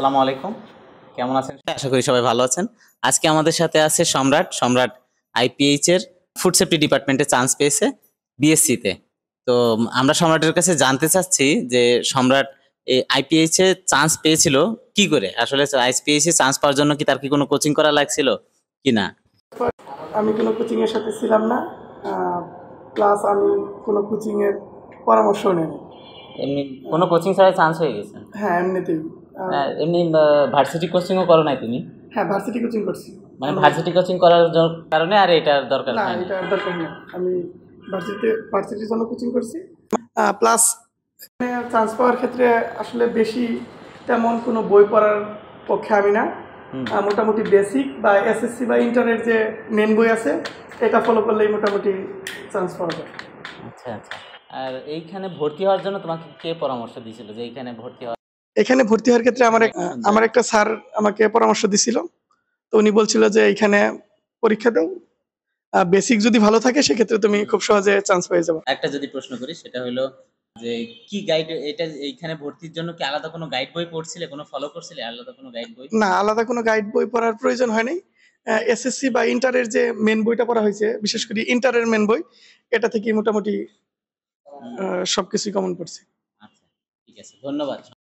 সালামু আলাইকুম কেমন আছেন হ্যাঁ, আশা করি সবাই ভালো আছেন আজকে আমাদের সাথে আছে সম্রাট সম্রাট আইপিএইচ এর ফুড সেফটি ডিপার্টমেন্টে চান্স পেয়েছে বিএসসিতে তো আমরা সম্রাটের কাছে জানতে চাচ্ছি যে সম্রাট এই আইপিএইচ এ চান্স পেয়েছিল কি করে আসলে আইপিএইচ এ চান্স পাওয়ার জন্য কি তার কি কোনো কোচিং করা লাগছিল কি না আমি কোনো কোচিং এর সাথে ছিলাম না ক্লাস আমি কোনো কোচিং এর পরামর্শ নেই এমনি কোনো কোচিং ছাড়াই চান্স হয়ে গেছে হ্যাঁ এমনিতেই হ্যাঁ, এমনি ভার্সিটি কোচিংও করো নাই তুমি হ্যাঁ ভার্সিটি কোচিং করছি মানে ভার্সিটি কোচিং করার কারণে আর এটা দরকার না এটা দরকার না আমি ভার্সিটি ভার্সিটির জন্য কোচিং করছি প্লাস চান্স পাওয়ার ক্ষেত্রে আসলে বেশি তেমন কোনো বই পড়ার পক্ষে আমি না মোটামুটি বেসিক বা এসএসসি বা ইন্টারের যে মেন বই আছে এটা ফলো করলেই মোটামুটি চান্স পাওয়া যায় আচ্ছা আচ্ছা আর এইখানে ভর্তি হওয়ার জন্য তোমাকে কে পরামর্শ দিয়েছিল যে এইখানে ভর্তি হওয়ার এখানে ভর্তি হওয়ার ক্ষেত্রে আমার হ্যাঁ, আমার একটা স্যার আমাকে পরামর্শ দিছিল তো উনি বলছিল যে এখানে পরীক্ষা দাও বেসিক যদি ভালো থাকে সেক্ষেত্রে তুমি খুব সহজে চান্স পেয়ে যাবে একটা যদি প্রশ্ন করি সেটা হলো যে কি গাইড এটা এইখানে ভর্তির জন্য কি আলাদা কোনো গাইড বই পড়ছিলে কোনো ফলো করছিলে আলাদা কোনো গাইড বই না আলাদা কোনো গাইড বই পড়ার প্রয়োজন হয় নাই এসএসসি বা ইন্টারের যে মেন বইটা পড়া হয়েছে বিশেষ করে ইন্টারের মেন বই এটা থেকে মোটামুটি সবকিছুই কমন পড়ছে আচ্ছা ঠিক আছে ধন্যবাদ